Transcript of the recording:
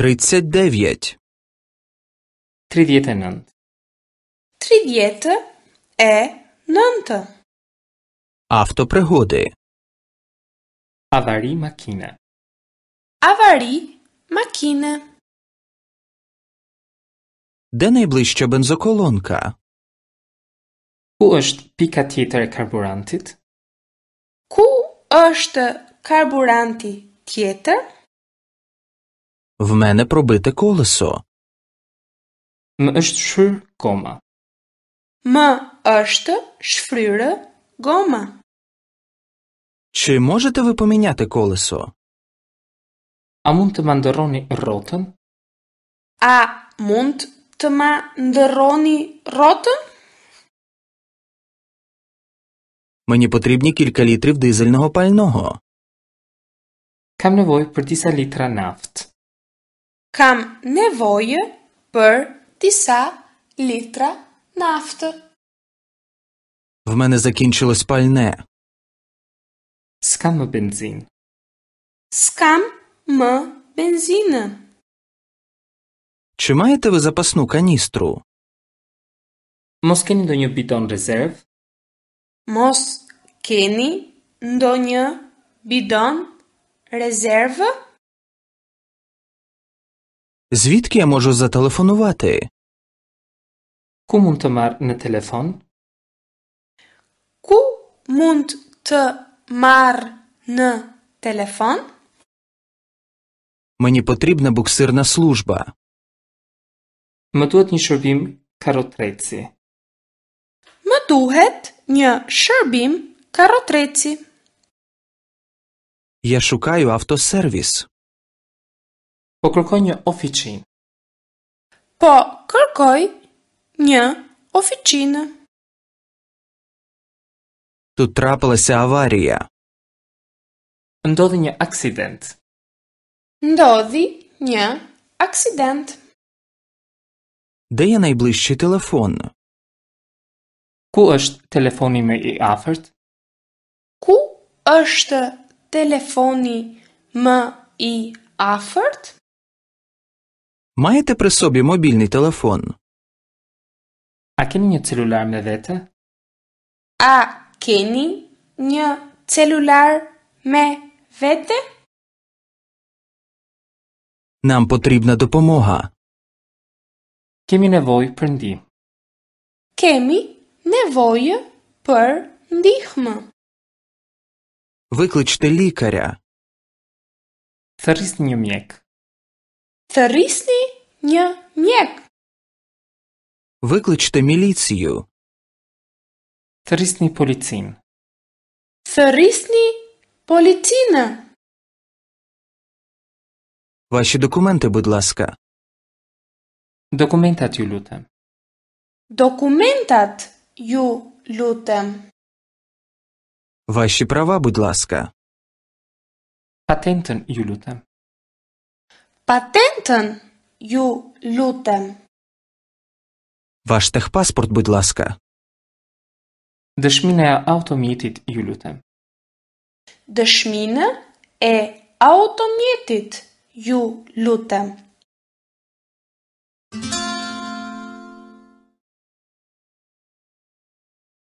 39 dhe vjeq. e nënt. Tridjet Avari makina. Avari makina. Dhe ne blishtë benzokolonka. Ku është pika tjetër e karburantit? Ku është karburanti tjetër? в мене пробите колесо. М është shfryrë goma. M është shfryrë goma. Чи можете ви поміняти колесо? A mund të mandëroni rotën? A mund të më rotën? Мені потрібні кілька літрів дизельного пального. Кам не вой пр диса cam nevoie për disa litra naftë. В мене закінчилось пальне. Скам бензин. Скам м бензина. Чи маєте ви запасну каністру? Мос кені до бідон резерв? Мос кені до нього бідон резерв? Звідки я можу зателефонувати? Cum mund të marr në telefon? Ku mund të marr në telefon? Мені потрібна буксирна служба. Më duhet një shërbim karotreci. Më duhet një shërbim karotreci. Я шукаю автосервіс. Po kërkoj një oficinë. Po kërkoj një oficinë. Tu trapële se avaria. Ndodhi një aksident. Ndodhi një aksident. Dhe jë nejblishë telefon? Ku është telefoni më i afert? Ku është telefoni më i afërt? Маете при собі мобільний телефон? А кені ня целюляр ме вете? А кені ня целюляр ме вете? Нам потрібна допомога. Кемі не вой пренді? Кемі не вой пренді? Викличте лікаря. Thërrisni një mjek. Thërrisni një Ня, няк. Викличте міліцію. Сарисний поліцін. Сарисний поліціна. Ваші документи, будь ласка. Документат юлютем. Документат юлютем. Ваші права, будь ласка. Патентен юлютем. Патентен ju lutem. Vash të këpasport, bëjt laska. Dëshmine e automjetit, ju lutem. Dëshmine e automjetit, ju lutem.